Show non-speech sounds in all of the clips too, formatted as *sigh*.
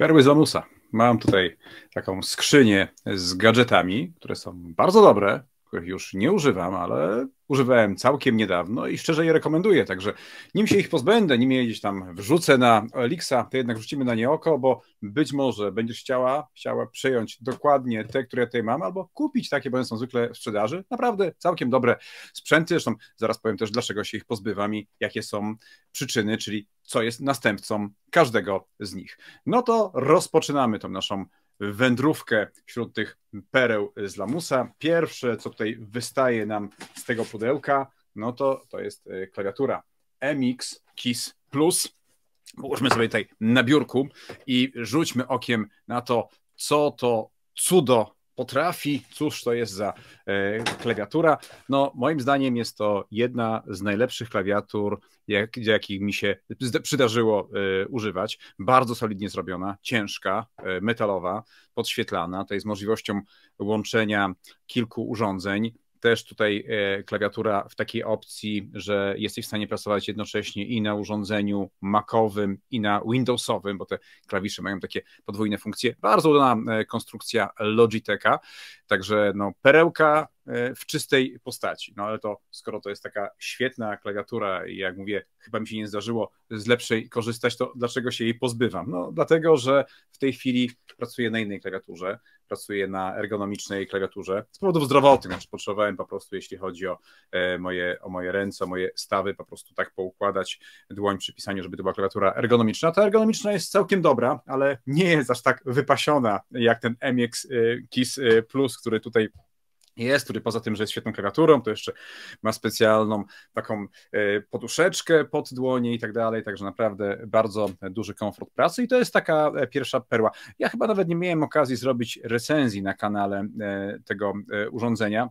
Perły z Mam tutaj taką skrzynię z gadżetami, które są bardzo dobre, których już nie używam, ale używałem całkiem niedawno i szczerze je rekomenduję. Także nim się ich pozbędę, nim je gdzieś tam wrzucę na Elixa, to jednak rzucimy na nie oko, bo być może będziesz chciała, chciała przejąć dokładnie te, które ja tutaj mam, albo kupić takie, bo one są zwykle w sprzedaży. Naprawdę całkiem dobre sprzęty. Zresztą zaraz powiem też, dlaczego się ich pozbywam i jakie są przyczyny, czyli co jest następcą każdego z nich. No to rozpoczynamy tą naszą wędrówkę wśród tych pereł z lamusa. Pierwsze, co tutaj wystaje nam z tego pudełka, no to to jest e, klawiatura MX KIS Plus. Połóżmy sobie tutaj na biurku i rzućmy okiem na to, co to cudo potrafi. Cóż to jest za e, klawiatura? No, moim zdaniem jest to jedna z najlepszych klawiatur, jak, jakich mi się przydarzyło e, używać. Bardzo solidnie zrobiona, ciężka, e, metalowa, podświetlana. To jest możliwością łączenia kilku urządzeń też tutaj e, klawiatura w takiej opcji, że jesteś w stanie pracować jednocześnie i na urządzeniu Macowym, i na Windowsowym, bo te klawisze mają takie podwójne funkcje. Bardzo udana e, konstrukcja Logitecha, także no, perełka e, w czystej postaci. No ale to, skoro to jest taka świetna klawiatura i jak mówię, chyba mi się nie zdarzyło z lepszej korzystać, to dlaczego się jej pozbywam? No dlatego, że w tej chwili pracuję na innej klawiaturze, pracuję na ergonomicznej klawiaturze z powodów zdrowotnych, znaczy potrzebowałem po prostu, jeśli chodzi o e, moje, o moje ręce, o moje stawy, po prostu tak poukładać dłoń przy pisaniu, żeby to była klawiatura ergonomiczna. Ta ergonomiczna jest całkiem dobra, ale nie jest aż tak wypasiona jak ten MX e, KIS e, Plus, który tutaj jest, który poza tym, że jest świetną klawiaturą, to jeszcze ma specjalną taką e, poduszeczkę pod dłonie i tak dalej, także naprawdę bardzo duży komfort pracy i to jest taka e, pierwsza perła. Ja chyba nawet nie miałem okazji zrobić recenzji na kanale e, tego urządzenia,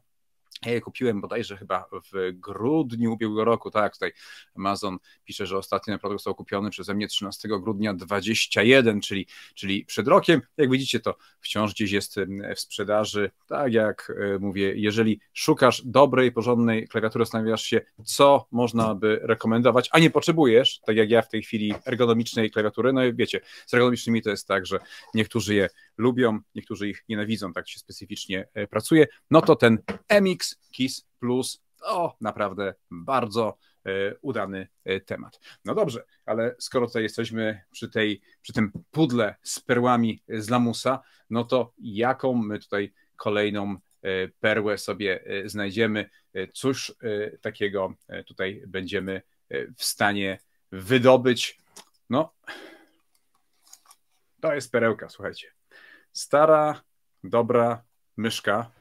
ja je kupiłem bodajże chyba w grudniu ubiegłego roku, tak, tutaj Amazon pisze, że ostatni produkt został kupiony przeze mnie 13 grudnia 21, czyli, czyli przed rokiem. Jak widzicie, to wciąż gdzieś jest w sprzedaży. Tak jak e, mówię, jeżeli szukasz dobrej, porządnej klawiatury, zastanawiasz się, co można by rekomendować, a nie potrzebujesz, tak jak ja w tej chwili, ergonomicznej klawiatury, no i wiecie, z ergonomicznymi to jest tak, że niektórzy je lubią, niektórzy ich nienawidzą, tak się specyficznie e, pracuje, no to ten EMIC X, KIS plus. O, naprawdę bardzo e, udany e, temat. No dobrze, ale skoro tutaj jesteśmy przy, tej, przy tym pudle z perłami z lamusa, no to jaką my tutaj kolejną e, perłę sobie znajdziemy? Cóż takiego tutaj będziemy w stanie wydobyć? No, to jest perełka, słuchajcie. Stara, dobra myszka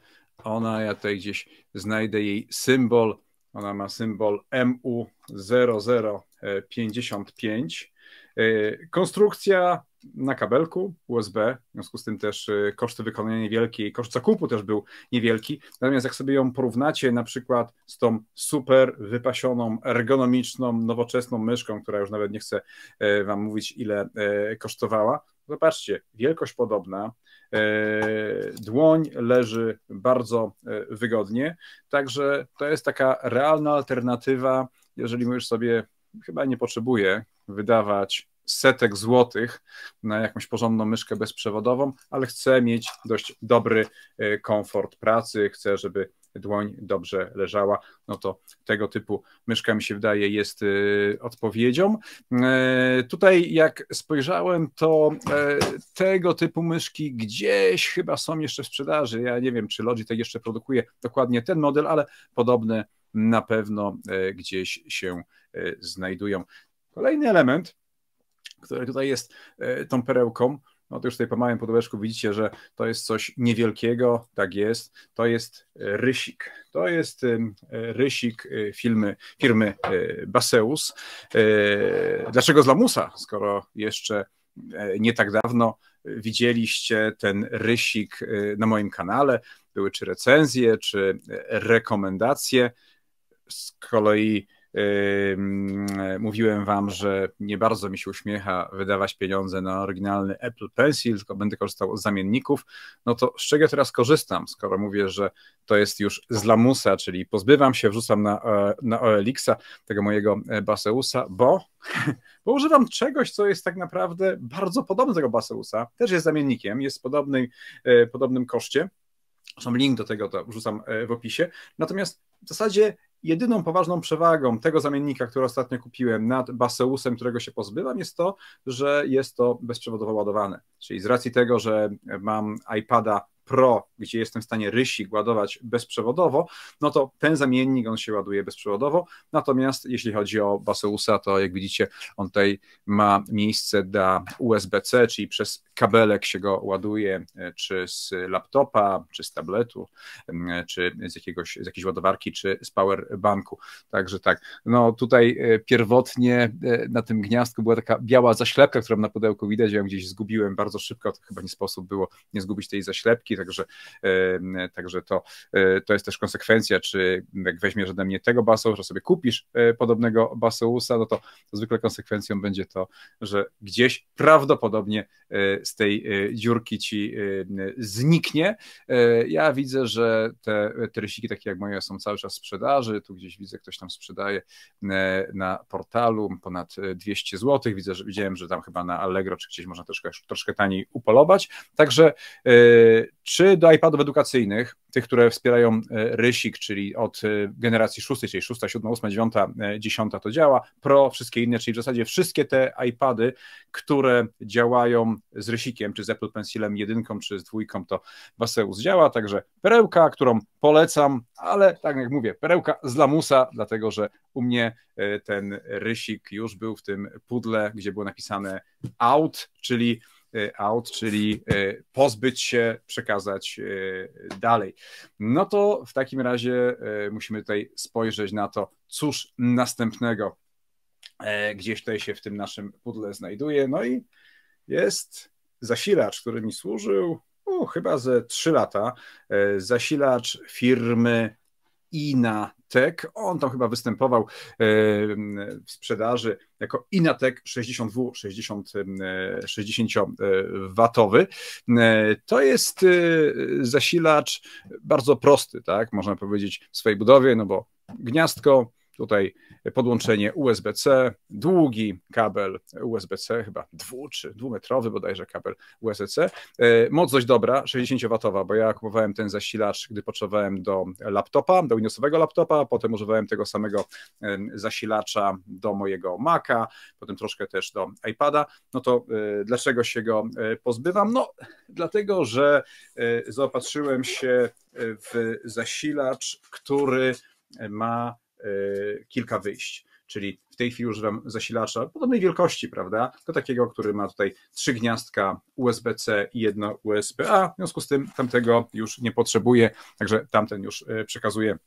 ona, ja tutaj gdzieś znajdę jej symbol. Ona ma symbol MU0055. E, konstrukcja na kabelku USB, w związku z tym też e, koszty wykonania niewielkie i koszt zakupu też był niewielki. Natomiast jak sobie ją porównacie na przykład z tą super wypasioną, ergonomiczną, nowoczesną myszką, która już nawet nie chcę e, Wam mówić ile kosztowała, Zobaczcie, wielkość podobna, e, dłoń leży bardzo e, wygodnie, także to jest taka realna alternatywa, jeżeli już sobie chyba nie potrzebuję wydawać setek złotych na jakąś porządną myszkę bezprzewodową, ale chcę mieć dość dobry e, komfort pracy, chcę, żeby dłoń dobrze leżała, no to tego typu myszka mi się wydaje jest y, odpowiedzią. Y, tutaj jak spojrzałem, to e, tego typu myszki gdzieś chyba są jeszcze w sprzedaży. Ja nie wiem, czy Logitech jeszcze produkuje dokładnie ten model, ale podobne na pewno e, gdzieś się e, znajdują. Kolejny element, który tutaj jest tą perełką, no to już tutaj po małym pudełeczku widzicie, że to jest coś niewielkiego, tak jest. To jest e, rysik. To jest e, rysik e, firmy, firmy Baseus. Dlaczego z lamusa, skoro jeszcze nie tak dawno widzieliście ten rysik na moim kanale. Były czy recenzje, czy rekomendacje. Z kolei mówiłem wam, że nie bardzo mi się uśmiecha wydawać pieniądze na oryginalny Apple Pencil, tylko będę korzystał z zamienników, no to z czego teraz korzystam, skoro mówię, że to jest już z lamusa, czyli pozbywam się, wrzucam na, e, na OLX-a, tego mojego e, Baseusa, bo, *laughs* bo używam czegoś, co jest tak naprawdę bardzo podobne do tego Baseusa, też jest zamiennikiem, jest w e, podobnym koszcie, Zresztą link do tego to wrzucam w opisie. Natomiast w zasadzie jedyną poważną przewagą tego zamiennika, który ostatnio kupiłem nad Baseusem, którego się pozbywam, jest to, że jest to bezprzewodowo ładowane. Czyli z racji tego, że mam iPada Pro, gdzie jestem w stanie rysik ładować bezprzewodowo, no to ten zamiennik on się ładuje bezprzewodowo. Natomiast jeśli chodzi o Baseusa, to jak widzicie, on tutaj ma miejsce dla USB-C, czyli przez kabelek się go ładuje, e, czy z laptopa, czy z tabletu, czy z, jakiegoś, z jakiejś ładowarki, czy z powerbanku. Także tak, no tutaj e, pierwotnie e, na tym gniazdku była taka biała zaślepka, którą na pudełku widać, ja ją gdzieś zgubiłem bardzo szybko, to chyba nie sposób było nie zgubić tej zaślepki, także, także to, e, to jest też konsekwencja, czy jak weźmiesz ode mnie tego że sobie kupisz e, podobnego Baseusa, no to, to zwykle konsekwencją będzie to, że gdzieś prawdopodobnie e, z tej dziurki ci zniknie. Ja widzę, że te rysiki takie jak moje są cały czas w sprzedaży, tu gdzieś widzę, ktoś tam sprzedaje na portalu ponad 200 zł, widzę, że widziałem, że tam chyba na Allegro czy gdzieś można troszkę, troszkę taniej upolować, także czy do iPadów edukacyjnych, tych, które wspierają e, rysik, czyli od e, generacji szóstej, czyli szósta, siódma, ósma, dziewiąta, e, dziesiąta to działa, Pro, wszystkie inne, czyli w zasadzie wszystkie te iPady, które działają z rysikiem, czy z Apple Pencilem jedynką, czy z dwójką, to Baseus działa, także perełka, którą polecam, ale tak jak mówię, perełka z lamusa, dlatego, że u mnie ten rysik już był w tym pudle, gdzie było napisane out, czyli E, out, czyli e, pozbyć się, przekazać e, dalej. No to w takim razie musimy tutaj spojrzeć na to, cóż następnego gdzieś tutaj się w tym naszym pudle znajduje. No i jest zasilacz, który mi służył u, chyba ze 3 lata. Zasilacz firmy Inatek. On tam chyba występował w sprzedaży jako Inatek 60W, 60, 60W. To jest e, zasilacz bardzo prosty, tak? Można powiedzieć w swojej budowie, no bo gniazdko, Tutaj podłączenie USB-C, długi kabel USB-C, chyba dwu czy dwumetrowy bodajże kabel USB-C. E, moc dość dobra, 60 watowa bo ja kupowałem ten zasilacz, gdy potrzebowałem do laptopa, do Windowsowego laptopa, potem używałem tego samego zasilacza do mojego Maca, potem troszkę też do iPada. No to e, dlaczego się go e, pozbywam? No, dlatego, że zaopatrzyłem się w zasilacz, który ma Y, kilka wyjść. Czyli w tej chwili używam zasilacza podobnej wielkości, prawda? Do takiego, który ma tutaj trzy gniazdka USB-C i jedno USB-A. W związku z tym tamtego już nie potrzebuję, także tamten już y, przekazuję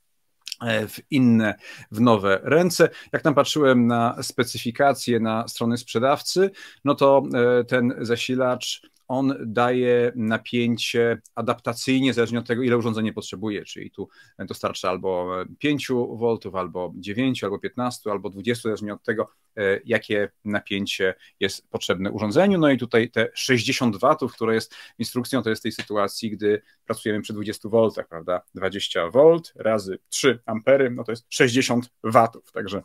e, w inne, w nowe ręce. Jak tam patrzyłem na specyfikacje na strony sprzedawcy, no to e, ten zasilacz on daje napięcie adaptacyjnie, zależnie od tego, ile urządzenie potrzebuje, czyli tu dostarcza albo 5 V, albo 9, albo 15, albo 20, zależnie od tego, e, jakie napięcie jest potrzebne urządzeniu. No i tutaj te 60 W, które jest instrukcją, to jest w tej sytuacji, gdy pracujemy przy 20 V, prawda? 20 V razy 3 a no to jest 60 W, także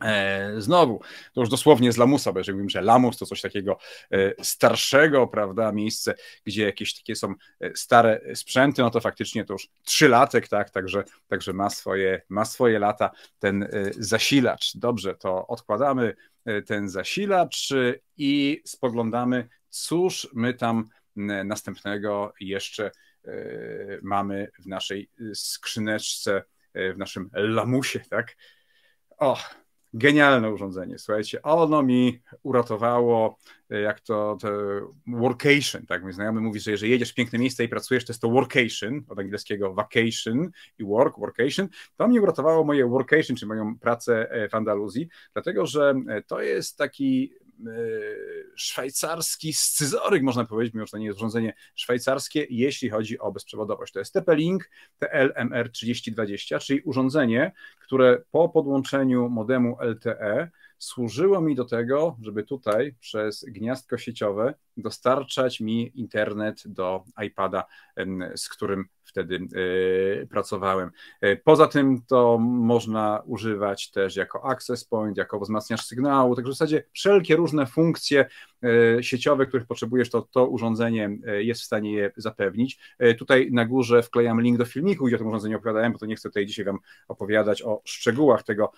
E, znowu, to już dosłownie z lamusa, bo jeżeli mówimy, że lamus to coś takiego e, starszego, prawda, miejsce, gdzie jakieś takie są e, stare sprzęty, no to faktycznie to już trzylatek, tak, także, także ma, swoje, ma swoje lata ten zasilacz. Dobrze, to odkładamy ten zasilacz i spoglądamy, cóż my tam następnego jeszcze mamy w naszej skrzyneczce, w naszym lamusie, tak? O, Genialne urządzenie, słuchajcie. Ono mi uratowało, e, jak to, to workation, tak? Mój znajomy mówi, że jeżeli jedziesz w piękne miejsce i pracujesz, to jest to workation, od angielskiego vacation i work, workation. To mi uratowało moje workation, czy moją pracę e, w Andaluzji, dlatego, że e, to jest taki E, szwajcarski scyzoryk, można powiedzieć, mimo że to nie jest urządzenie szwajcarskie, jeśli chodzi o bezprzewodowość. To jest TP-Link TLMR3020, czyli urządzenie, które po podłączeniu modemu LTE służyło mi do tego, żeby tutaj przez gniazdko sieciowe dostarczać mi internet do iPada, z którym wtedy e, pracowałem. E, poza tym to można używać też jako access point, jako wzmacniacz sygnału, także w zasadzie wszelkie różne funkcje e, sieciowe, których potrzebujesz, to to urządzenie jest w stanie je zapewnić. Tutaj na górze wklejam link do filmiku, gdzie o tym urządzeniu opowiadałem, bo to nie chcę tutaj dzisiaj Wam opowiadać o szczegółach tego,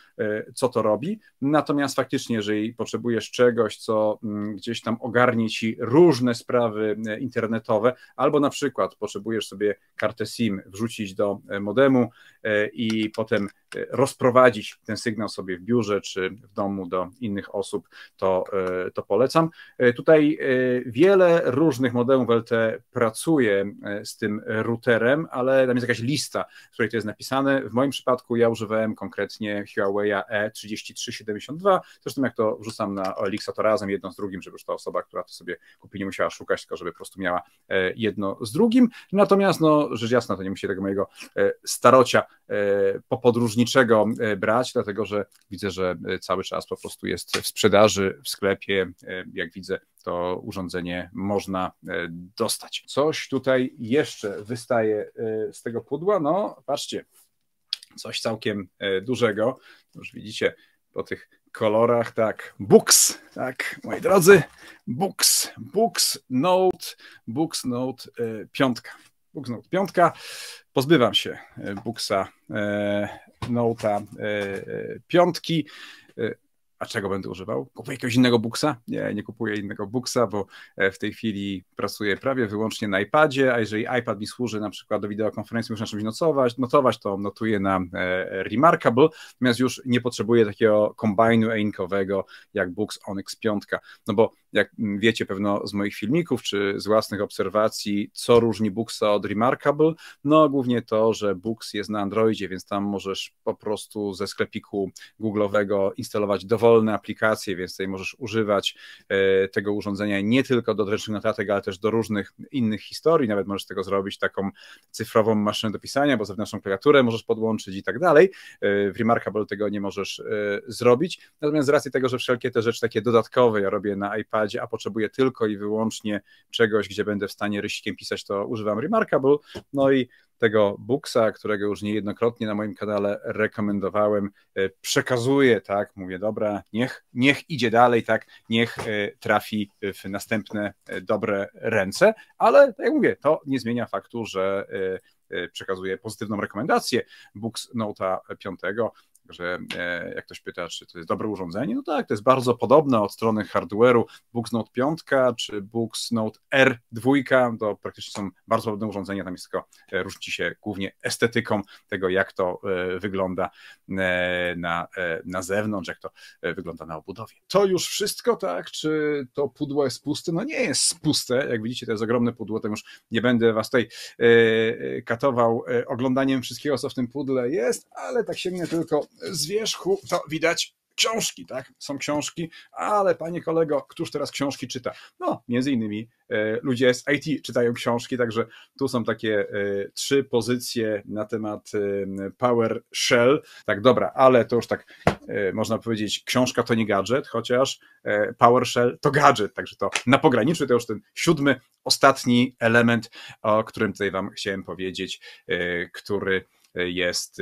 co to robi. Natomiast faktycznie, jeżeli potrzebujesz czegoś, co mm, gdzieś tam ogarnie Ci różne sprawy e, internetowe, albo na przykład potrzebujesz sobie kartę SIM wrzucić do e, modemu e, i potem rozprowadzić ten sygnał sobie w biurze czy w domu do innych osób, to, to polecam. Tutaj wiele różnych modemów LTE pracuje z tym routerem, ale tam jest jakaś lista, w której to jest napisane. W moim przypadku ja używałem konkretnie Huawei E3372, zresztą jak to wrzucam na Elixa to razem jedno z drugim, żeby już ta osoba, która to sobie kupi nie musiała szukać, tylko żeby po prostu miała e, jedno z drugim. Natomiast, no, rzecz jasna, to nie musi tego mojego e, starocia e, popodróżniczego brać, dlatego że widzę, że cały czas po prostu jest w sprzedaży, w sklepie. Jak widzę, to urządzenie można dostać. Coś tutaj jeszcze wystaje z tego pudła. No, patrzcie, coś całkiem dużego. Już widzicie po tych kolorach, tak, Books, tak, moi drodzy, Books, Books Note, Books Note e, piątka, Books Note piątka, Pozbywam się e, Booksa y, Note'a a czego będę używał? Kupuję jakiegoś innego buksa? Nie, nie kupuję innego buksa, bo e, w tej chwili pracuję prawie wyłącznie na iPadzie, a jeżeli iPad mi służy na przykład do wideokonferencji, muszę na czymś notować, to notuję na e, Remarkable, natomiast już nie potrzebuję takiego kombajnu einkowego jak Books Onyx 5, no bo jak wiecie pewno z moich filmików czy z własnych obserwacji, co różni Booksa od Remarkable, no głównie to, że Books jest na Androidzie, więc tam możesz po prostu ze sklepiku Google'owego instalować dowolne dolne aplikacje, więc tutaj możesz używać e, tego urządzenia nie tylko do dręcznych notatek, ale też do różnych innych historii. Nawet możesz tego zrobić taką cyfrową maszynę do pisania, bo zewnętrzną klawiaturę możesz podłączyć i tak dalej. E, w Remarkable tego nie możesz e, zrobić. Natomiast z racji tego, że wszelkie te rzeczy takie dodatkowe ja robię na iPadzie, a potrzebuję tylko i wyłącznie czegoś, gdzie będę w stanie rysikiem pisać, to używam Remarkable. No i tego Booksa, którego już niejednokrotnie na moim kanale rekomendowałem, e, przekazuję, tak, mówię, dobra, niech, niech idzie dalej, tak, niech e, trafi w następne e, dobre ręce, ale tak jak mówię, to nie zmienia faktu, że przekazuje pozytywną rekomendację Books Nota 5, że e, jak ktoś pyta, czy to jest dobre urządzenie, no tak, to jest bardzo podobne od strony hardware'u Books Note 5 czy Books Note R2, to praktycznie są bardzo podobne urządzenia, tam jest tylko, e, różni się głównie estetyką tego, jak to e, wygląda na, na zewnątrz, jak to wygląda na obudowie. To już wszystko, tak? Czy to pudło jest puste? No nie jest puste, jak widzicie, to jest ogromne pudło, to już nie będę was tutaj katował oglądaniem wszystkiego, co w tym pudle jest, ale tak się mnie tylko z wierzchu to widać książki, tak? Są książki, ale panie kolego, któż teraz książki czyta? No, między innymi e, ludzie z IT czytają książki, także tu są takie e, trzy pozycje na temat e, PowerShell. Tak, dobra, ale to już tak można powiedzieć, książka to nie gadżet, chociaż PowerShell to gadżet, także to na pograniczu to już ten siódmy, ostatni element, o którym tutaj wam chciałem powiedzieć, który jest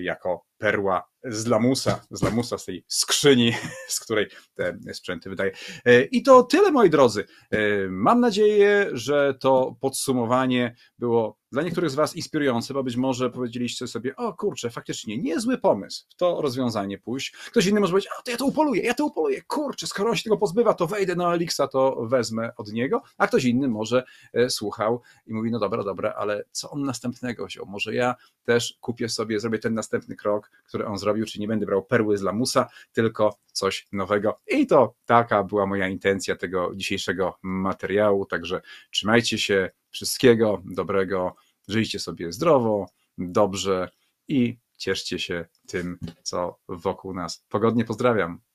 jako perła z lamusa, z lamusa, z tej skrzyni, *laughs* z której te sprzęty wydaje. E, I to tyle, moi drodzy. E, mam nadzieję, że to podsumowanie było dla niektórych z Was inspirujące, bo być może powiedzieliście sobie, o kurczę, faktycznie niezły pomysł w to rozwiązanie pójść. Ktoś inny może powiedzieć, a to ja to upoluję, ja to upoluję, kurczę, skoro on się tego pozbywa, to wejdę na Elixa, to wezmę od niego, a ktoś inny może e, słuchał i mówi, no dobra, dobra, ale co on następnego wziął? Może ja też kupię sobie, zrobię ten następny krok, które on zrobił, czy nie będę brał perły z lamusa, tylko coś nowego. I to taka była moja intencja tego dzisiejszego materiału. Także trzymajcie się wszystkiego dobrego, żyjcie sobie zdrowo, dobrze i cieszcie się tym, co wokół nas. Pogodnie pozdrawiam.